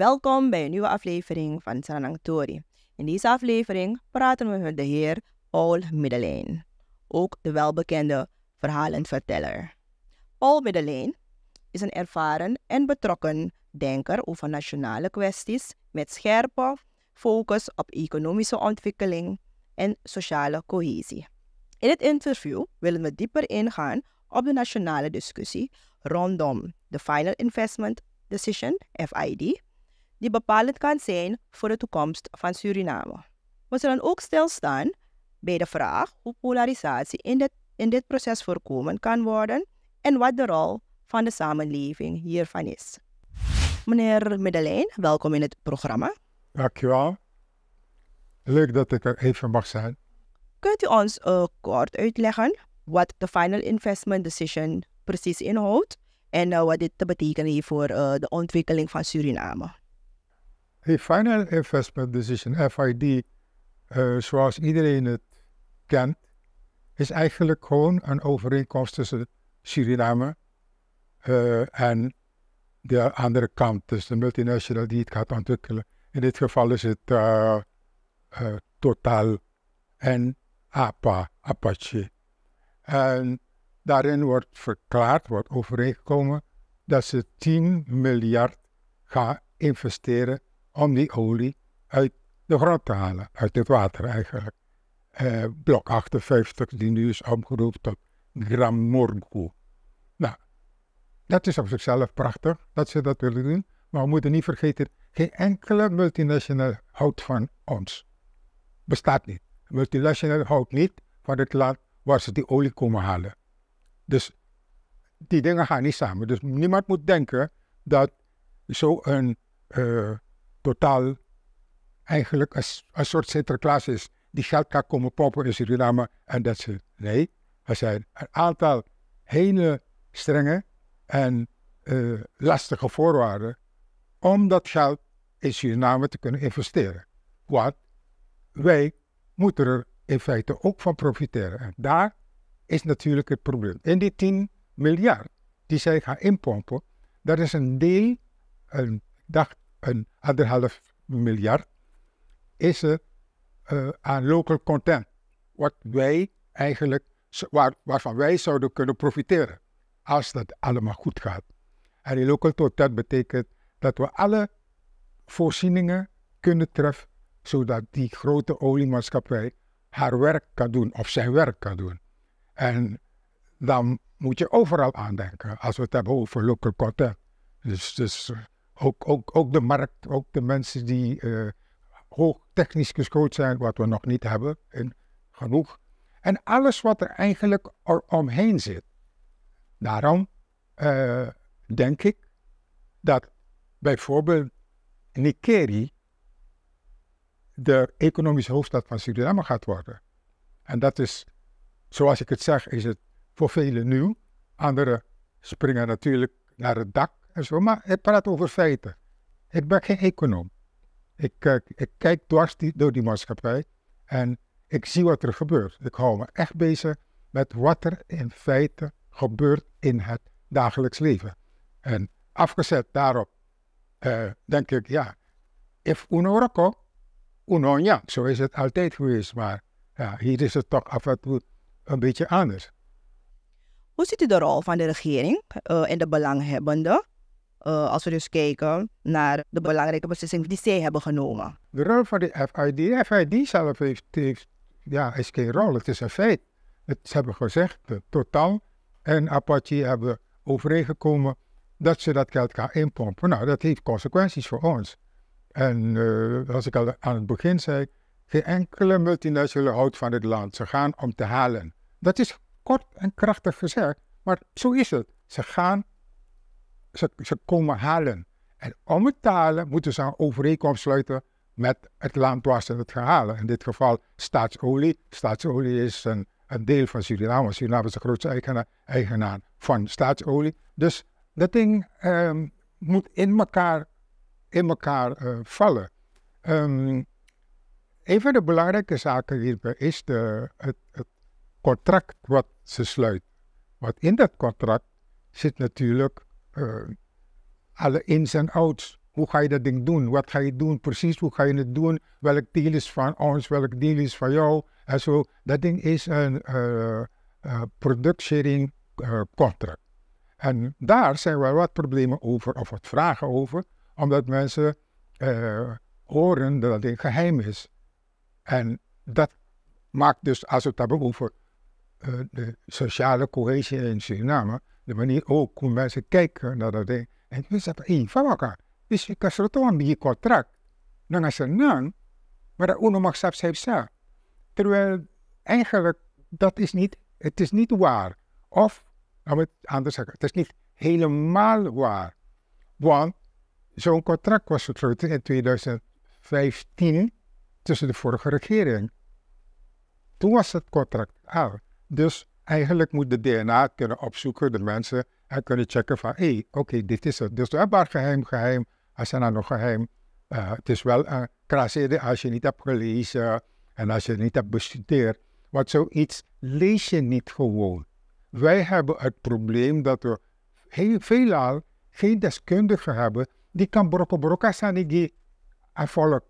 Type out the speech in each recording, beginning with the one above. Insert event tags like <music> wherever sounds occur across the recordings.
Welkom bij een nieuwe aflevering van Sanang Tori. In deze aflevering praten we met de heer Paul Middelijn, ook de welbekende verhalenverteller. Paul Middelijn is een ervaren en betrokken denker over nationale kwesties met scherpe focus op economische ontwikkeling en sociale cohesie. In het interview willen we dieper ingaan op de nationale discussie rondom de Final Investment Decision, FID, die bepalend kan zijn voor de toekomst van Suriname. We zullen ook stilstaan bij de vraag hoe polarisatie in dit, in dit proces voorkomen kan worden en wat de rol van de samenleving hiervan is. Meneer Middelijn, welkom in het programma. Dankjewel. Leuk dat ik er even mag zijn. Kunt u ons eh, kort uitleggen wat de Final Investment Decision precies inhoudt en eh, wat dit te betekenen heeft voor eh, de ontwikkeling van Suriname? De final investment decision, FID, eh, zoals iedereen het kent, is eigenlijk gewoon een overeenkomst tussen Suriname eh, en de andere kant, dus de multinational die het gaat ontwikkelen. In dit geval is het uh, Total en APA, Apache. En daarin wordt verklaard, wordt overeengekomen, dat ze 10 miljard gaan investeren om die olie uit de grond te halen, uit het water eigenlijk. Eh, blok 58, die nu is omgeroepen tot Gramorgu. Nou, dat is op zichzelf prachtig dat ze dat willen doen. Maar we moeten niet vergeten, geen enkele multinational houdt van ons. Bestaat niet. Multinational houdt niet van het land waar ze die olie komen halen. Dus die dingen gaan niet samen. Dus niemand moet denken dat zo'n uh, totaal eigenlijk een, een soort Sinterklaas is die geld kan komen pompen in Suriname en dat ze Nee, er zijn een aantal hele strenge en eh, lastige voorwaarden om dat geld in Suriname te kunnen investeren. Want wij moeten er in feite ook van profiteren. En daar is natuurlijk het probleem. In die 10 miljard die zij gaan inpompen, dat is een deel, een, dacht een anderhalf miljard, is er eh, aan local content. Wat wij eigenlijk, waar, waarvan wij zouden kunnen profiteren. Als dat allemaal goed gaat. En die local content betekent dat we alle voorzieningen kunnen treffen. Zodat die grote oliemaatschappij haar werk kan doen of zijn werk kan doen. En dan moet je overal aan denken als we het hebben over local content. dus, dus eh, ook, ook, ook de markt, ook de mensen die uh, hoog technisch geschoold zijn, wat we nog niet hebben en genoeg. En alles wat er eigenlijk omheen zit. Daarom eh, denk ik dat bijvoorbeeld Nikeri de economische hoofdstad van Suriname gaat worden. En dat is, zoals ik het zeg, is het voor velen nieuw. Anderen springen natuurlijk naar het dak en zo, maar ik praat over feiten. Ik ben geen econoom. Ik, ik kijk dwars door die maatschappij en ik zie wat er gebeurt. Ik hou me echt bezig met wat er in feite gebeurt in het dagelijks leven. En afgezet daarop eh, denk ik, ja, if uno roco, ja. Zo is het altijd geweest, maar hier is het toch af en toe een beetje anders. Hoe ziet u de rol van de regering uh, en de belanghebbenden eh, als we dus kijken naar de belangrijke beslissingen die zij hebben genomen. De rol van de FID, de FID zelf heeft, ja, is geen rol, het is een feit. Het, ze hebben gezegd, Totaal en Apache hebben overeengekomen dat ze dat geld gaan inpompen. Nou, dat heeft consequenties voor ons. En uh, als ik al aan het begin zei, geen enkele multinationale houdt van dit land. Ze gaan om te halen. Dat is kort en krachtig gezegd, maar zo is het. Ze gaan ze, ze komen halen. En om het te halen moeten ze een overeenkomst sluiten met het land waar ze het gaan halen. In dit geval staatsolie. Staatsolie is een, een deel van Suriname. Suriname is de grootste eigenaar, eigenaar van staatsolie. Dus dat ding ehm, moet in elkaar, in elkaar eh, vallen. Um, een van de belangrijke zaken hierbij is de, het, het, contract wat ze sluit. Want in dat contract zit natuurlijk eh, alle ins en outs. Hoe ga je dat ding doen? Wat ga je doen? Precies hoe ga je het doen? Welk deel is van ons? Welk deel is van jou? En zo. Dat ding is een uh, product sharing contract. En daar zijn wel wat problemen over of wat vragen over, omdat mensen horen dat het geheim is. En dat maakt dus, als we het hebben over uh, de sociale cohesie in Suriname, de manier ook hoe mensen kijken naar dat ding. En we er één van elkaar. Dus je kan een die contract. Dan is er nang, maar dat uno mag zelfs zijn. Terwijl eigenlijk, dat is niet, het is niet waar. Of, laten we het anders zeggen, het is niet helemaal waar. Want zo'n contract was gesloten in 2015 tussen de vorige regering. Toen was het contract al Dus Eigenlijk moet de DNA kunnen opzoeken, de mensen, en kunnen checken van, hé, hey, oké, dit is het. Dus hebben geheim, geheim, als Asana nog geheim. Uh, het is wel een krasede als je niet hebt gelezen en als je niet hebt bestudeerd. Want zoiets lees je niet gewoon. Wij hebben het probleem dat we heel veelal geen deskundigen hebben die kan zijn die sanigi volk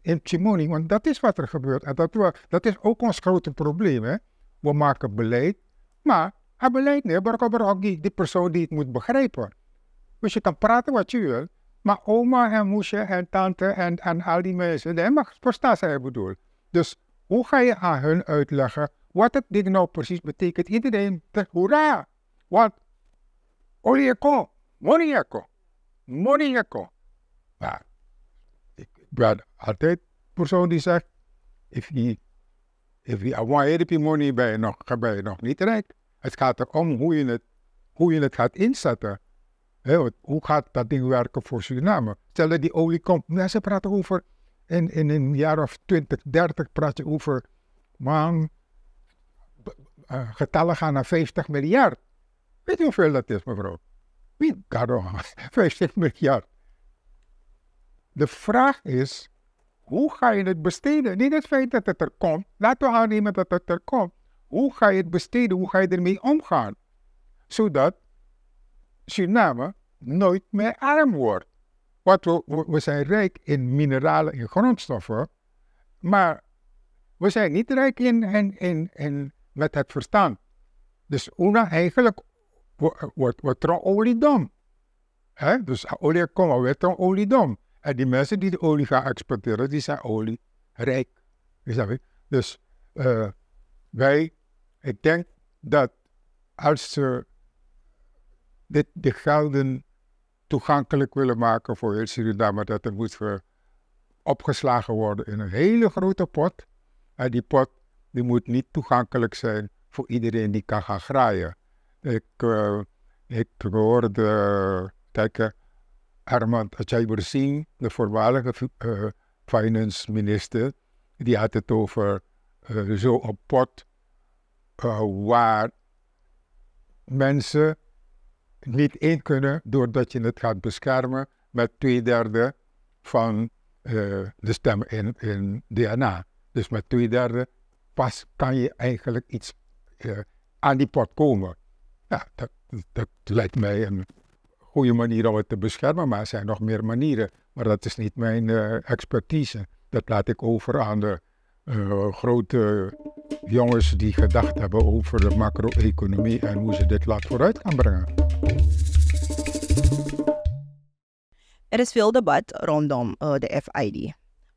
in Timoni, Want dat is wat er gebeurt. En dat, dat is ook ons grote probleem. Hè? We maken beleid maar haar beleid ook die, die persoon die het moet begrijpen. Dus je kan praten wat je wil, maar oma en moesje en tante en, en al die mensen, hè, maar verstaan zij bedoel. Dus hoe ga je aan hun uitleggen wat het ding nou precies betekent? Iedereen zegt hoera, want olieko, monieko, monieko. Maar ik ben altijd persoon die zegt, if he If je awaiting money ben je, nog, ben je nog niet rijk. Het gaat erom hoe je het, hoe je het gaat inzetten. hoe gaat dat ding werken voor Suriname? Stel dat die olie komt. praten over, in, in een jaar of 20, 30 praat je over, man, eh, getallen gaan naar 50 miljard. Weet je hoeveel dat is, mevrouw? Wie? <laughs> 50 miljard. De vraag is, hoe ga je het besteden? Niet het feit dat het er komt. Laten we aannemen dat het er komt. Hoe ga je het besteden? Hoe ga je ermee omgaan? Zodat Suriname nooit meer arm wordt. Want we, zijn rijk in mineralen en grondstoffen, maar we zijn niet rijk in, in, met het verstand. Dus ona eigenlijk wordt, wordt, wordt oliedom. Dus olie komen, wordt olie oliedom. En eh, die mensen die de olie gaan exporteren, die zijn olierijk. Dus eh, wij, ik denk dat als ze dit, de gelden toegankelijk willen maken voor heel Suriname, dat er moet voor opgeslagen worden in een hele grote pot. En die pot die moet niet toegankelijk zijn voor iedereen die kan gaan graaien. Ik, uh, ik hoorde, uh, Armand Ajaybur de voormalige eh, finance minister, die had het over eh, zo'n pot eh, waar mensen niet in kunnen doordat je het gaat beschermen met twee derde van de stem in, in DNA. Dus met twee derde pas kan je eigenlijk iets aan die pot komen. Ja, nou, dat, dat lijkt mij een goede manier om het te beschermen, maar er zijn nog meer manieren. Maar dat is niet mijn eh, expertise. Dat laat ik over aan de eh, grote jongens die gedacht hebben over de macro-economie en hoe ze dit laat vooruit kan brengen. Er is veel debat rondom eh, de FID,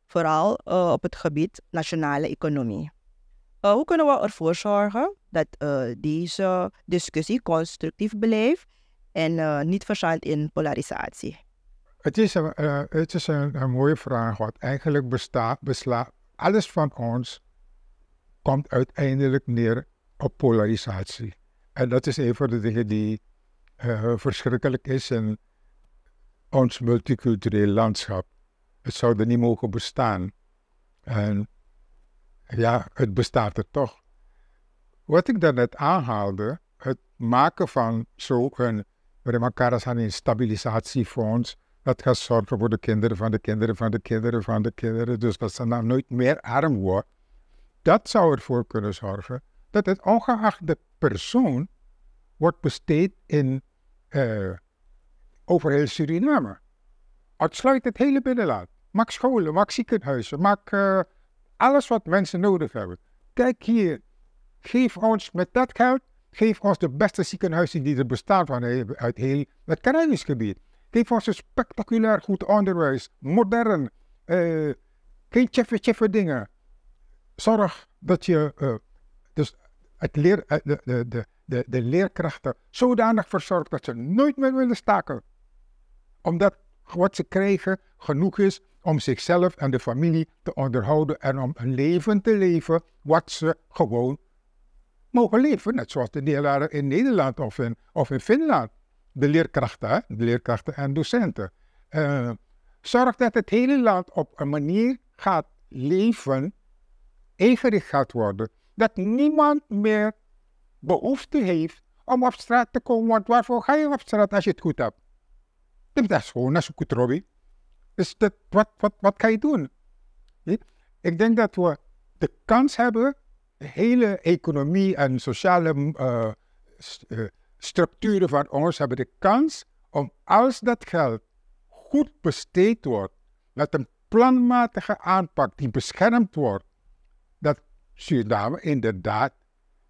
vooral op het gebied nationale economie. hoe kunnen we ervoor zorgen dat deze discussie constructief blijft en eh, niet verzandt in polarisatie? Het is, een, eh, het is een, een, mooie vraag, wat eigenlijk bestaat, beslaat. Alles van ons komt uiteindelijk neer op polarisatie. En dat is een van de dingen die eh, verschrikkelijk is in ons multicultureel landschap. Het zou er niet mogen bestaan. En ja, het bestaat er toch. Wat ik daarnet aanhaalde, het maken van zo'n in elkaar aan een stabilisatiefonds. Dat gaat zorgen voor de kinderen van de kinderen van de kinderen van de kinderen. Dus dat ze dan nou nooit meer arm worden. Dat zou ervoor kunnen zorgen dat het ongeacht de persoon wordt besteed in, uh, eh, over heel Suriname. Uitsluit het hele binnenland. Maak scholen, maak ziekenhuizen, maak eh, alles wat mensen nodig hebben. Kijk hier, geef ons met dat geld Geef ons de beste ziekenhuizen die er bestaat uit heel het Caribisch gebied. Geef ons een spectaculair goed onderwijs, modern, uh, geen dingen. Zorg dat je eh, dus het leer, de, de, de, de, leerkrachten zodanig verzorgt dat ze nooit meer willen staken. Omdat wat ze krijgen genoeg is om zichzelf en de familie te onderhouden en om een leven te leven wat ze gewoon mogen leven. Net zoals de leraren in Nederland of in, of in Finland. De leerkrachten, de leerkrachten en docenten. Eh, zorg dat het hele land op een manier gaat leven, evenredig gaat worden. Dat niemand meer behoefte heeft om op straat te komen. Want waarvoor ga je op straat als je het goed hebt? Dat is gewoon, als een goed, Robbie. Dus wat, wat, wat kan je doen? Ik denk dat we de kans hebben de hele economie en sociale eh, eh, structuren van ons hebben de kans om, als dat geld goed besteed wordt, met een planmatige aanpak die beschermd wordt, dat Suriname inderdaad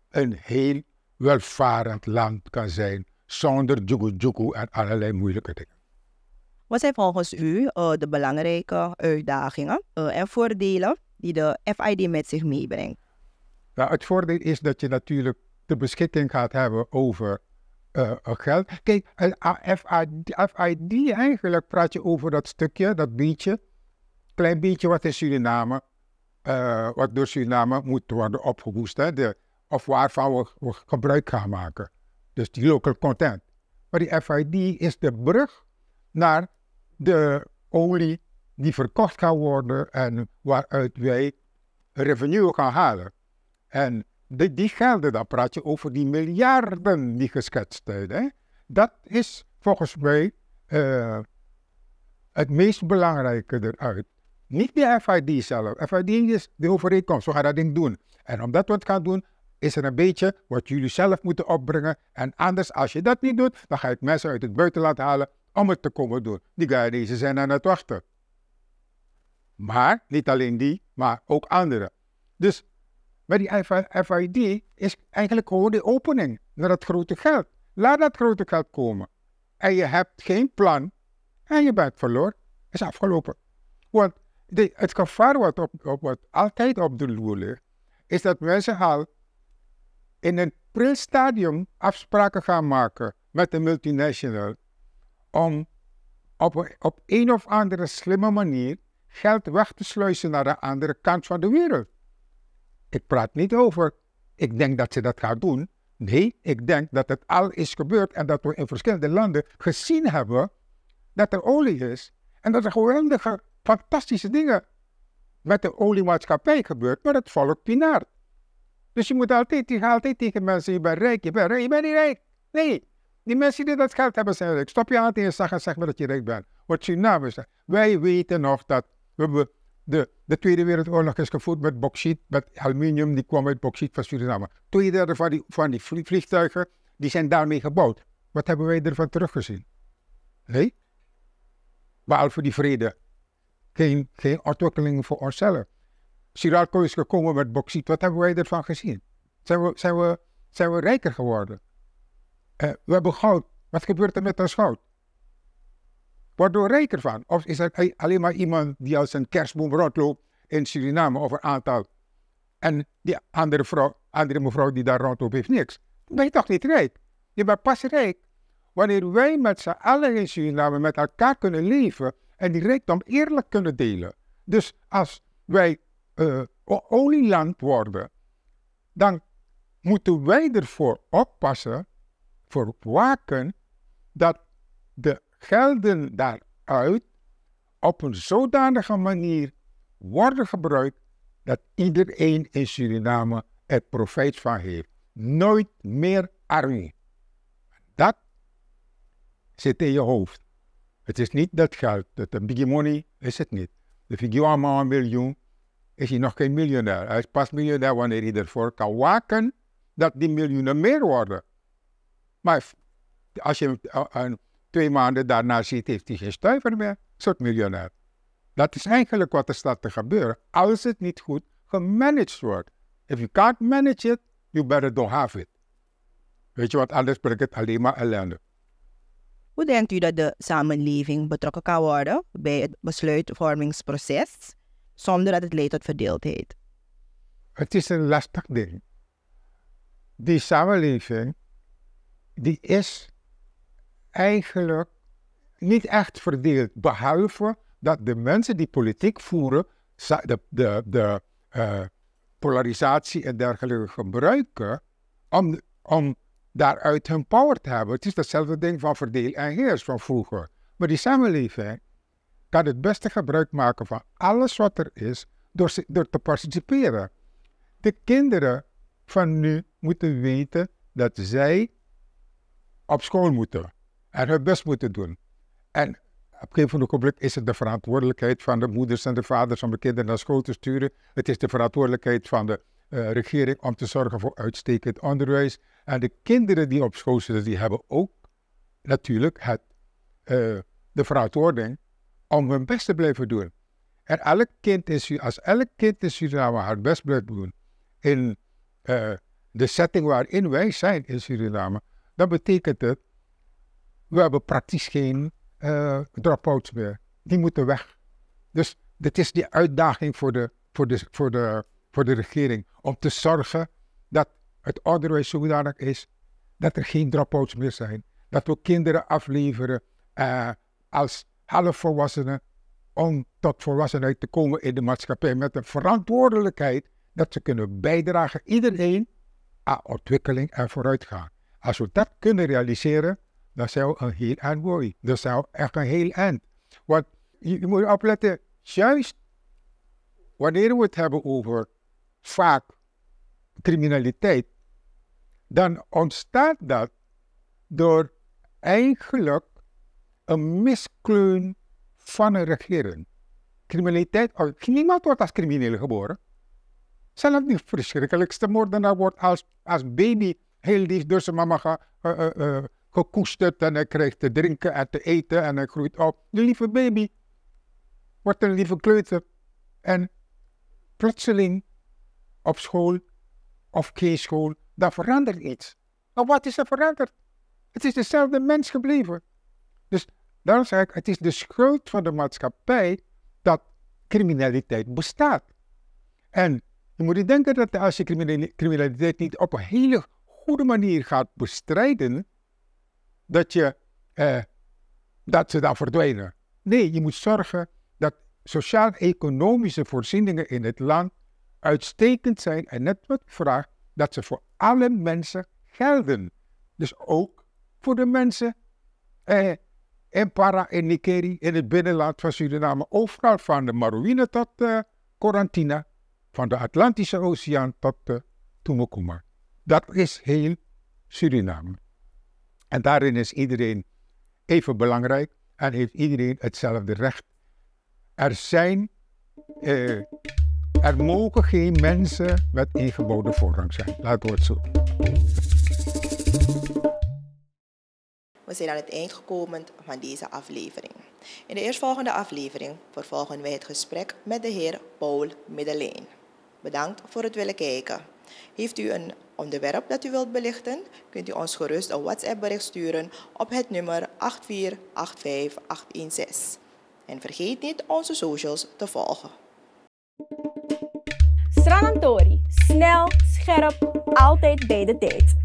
een heel welvarend land kan zijn zonder djoekoe en allerlei moeilijke dingen. Wat zijn volgens u eh, de belangrijke uitdagingen en voordelen die de FID met zich meebrengt? Nou, het voordeel is dat je natuurlijk de beschikking gaat hebben over eh, eh, geld. Kijk, FID, FID eigenlijk praat je over dat stukje, dat biertje, klein beetje, wat in Suriname, uh, wat door Suriname moet worden opgewoest. hè, de, of waarvan we, gebruik gaan maken. Dus die local content. Maar die FID is de brug naar de olie die verkocht kan worden en waaruit wij revenue gaan halen. En die, die gelden, dan praat je over die miljarden die geschetst zijn. Dat is volgens mij eh, het meest belangrijke eruit. Niet de FID zelf. FID is de overeenkomst. We gaan dat ding doen. En omdat we het gaan doen, is er een beetje wat jullie zelf moeten opbrengen. En anders, als je dat niet doet, dan ga ik mensen uit het buitenland halen om het te komen doen. Die deze zijn aan het wachten. Maar niet alleen die, maar ook anderen. Dus maar die FID is eigenlijk gewoon de opening naar dat grote geld. Laat dat grote geld komen. En je hebt geen plan en je bent verloren. Is afgelopen. Want het gevaar wat, op, op, wat altijd op de loer ligt, is dat mensen al in een prilstadium stadium afspraken gaan maken met de multinational om op, op een of andere slimme manier geld weg te sluizen naar de andere kant van de wereld. Ik praat niet over, ik denk dat ze dat gaat doen. Nee, ik denk dat het al is gebeurd en dat we in verschillende landen gezien hebben dat er olie is. En dat er geweldige, fantastische dingen met de oliemaatschappij gebeurt, maar het volk pinaart. Dus je moet altijd, je altijd tegen mensen, je bent rijk, je bent rijk, je bent niet rijk. Nee, die mensen die dat geld hebben zijn rijk. Stop je aan te en zeg maar dat je rijk bent. Wat tsunami's zijn. Wij weten nog dat we de, de Tweede Wereldoorlog is gevoerd met bauxiet, met aluminium, die kwam uit bauxiet van Suriname. Tweederde van die, van die vliegtuigen, die zijn daarmee gebouwd. Wat hebben wij ervan teruggezien? Nee? Behalve die vrede. Geen, geen ontwikkeling voor onszelf. Siralco is gekomen met bauxiet. Wat hebben wij ervan gezien? Zijn we, zijn we, zijn we rijker geworden? Eh, we hebben goud. Wat gebeurt er met ons goud? wordt door rijk ervan. Of is er alleen maar iemand die als een kerstboom rondloopt in Suriname over een aantal. En die andere, vrouw, andere mevrouw die daar rondloopt heeft niks. Dan ben je toch niet rijk? Je bent pas rijk wanneer wij met z'n allen in Suriname met elkaar kunnen leven en die rijkdom eerlijk kunnen delen. Dus als wij uh, olieland worden, dan moeten wij ervoor oppassen, voor waken, dat de gelden daaruit op een zodanige manier worden gebruikt dat iedereen in Suriname er profijt van heeft. Nooit meer army. Dat zit in je hoofd. Het is niet dat geld, dat de big money is het niet. De figuur maar een miljoen is hij nog geen miljonair. Hij is pas miljonair wanneer hij ervoor kan waken dat die miljoenen meer worden. Maar als je eh, een Twee maanden daarna ziet, heeft hij geen stuiver meer. soort miljonair. Dat is eigenlijk wat er staat te gebeuren als het niet goed gemanaged wordt. If you can't manage it, you better don't have it. Weet je wat, anders brengt het alleen maar ellende. Hoe denkt u dat de samenleving betrokken kan worden bij het besluitvormingsproces zonder dat het leidt tot verdeeldheid? Het is een lastig ding. Die samenleving, die is eigenlijk niet echt verdeeld. Behalve dat de mensen die politiek voeren, de, de, de eh, polarisatie en dergelijke gebruiken om, om daaruit hun power te hebben. Het is dezelfde ding van verdeel en heers van vroeger. Maar die samenleving kan het beste gebruik maken van alles wat er is door, door te participeren. De kinderen van nu moeten weten dat zij op school moeten en hun best moeten doen. En op een gegeven moment is het de verantwoordelijkheid van de moeders en de vaders om de kinderen naar school te sturen. Het is de verantwoordelijkheid van de eh, regering om te zorgen voor uitstekend onderwijs. En de kinderen die op school zitten, die hebben ook natuurlijk het, eh, de verantwoording om hun best te blijven doen. En elk kind is, als elk kind in Suriname haar best blijft doen in eh, de setting waarin wij zijn in Suriname, dan betekent het we hebben praktisch geen uh, dropouts meer. Die moeten weg. Dus dit is die uitdaging voor de, voor de, voor de, voor de regering. Om te zorgen dat het onderwijs zodanig is dat er geen dropouts meer zijn. Dat we kinderen afleveren uh, als halfvolwassenen om tot volwassenheid te komen in de maatschappij. Met de verantwoordelijkheid dat ze kunnen bijdragen, iedereen, aan ontwikkeling en vooruitgaan. Als we dat kunnen realiseren, dat zou een heel eind worden. Dat zou echt een heel eind. Want je, moet opletten, juist wanneer we het hebben over vaak criminaliteit, dan ontstaat dat door eigenlijk een miskleun van een regering. Criminaliteit, niemand wordt als crimineel geboren. Zelfs de verschrikkelijkste moordenaar wordt als, als baby heel lief door zijn mama ge, uh, gekoesterd en hij krijgt te drinken en te eten en hij groeit op. De lieve baby wordt een lieve kleuter. En plotseling op school of keeschool, daar verandert iets. Maar wat is er veranderd? Het is dezelfde mens gebleven. Dus daarom zeg ik, het is de schuld van de maatschappij dat criminaliteit bestaat. En je moet je denken dat als je criminaliteit niet op een hele goede manier gaat bestrijden, dat, eh, dat ze dan verdwijnen. Nee, je moet zorgen dat sociaal-economische voorzieningen in het land uitstekend zijn. En net wat vraag, dat ze voor alle mensen gelden. Dus ook voor de mensen eh, in Para, in Nikeri, in het binnenland van Suriname, overal van de Marowine tot eh, Corantina, van de Atlantische Oceaan tot de eh, Tumukuma. Dat is heel Suriname. En daarin is iedereen even belangrijk en heeft iedereen hetzelfde recht. Er zijn, eh, er mogen geen mensen met ingeboden voorrang zijn. Laten we het zo. We zijn aan het eind gekomen van deze aflevering. In de eerstvolgende aflevering vervolgen wij het gesprek met de heer Paul Middeleen. Bedankt voor het willen kijken. Heeft u een onderwerp dat u wilt belichten, kunt u ons gerust een WhatsApp-bericht sturen op het nummer 8485816. En vergeet niet onze socials te volgen. Stranantori, snel, scherp, altijd bij de tijd.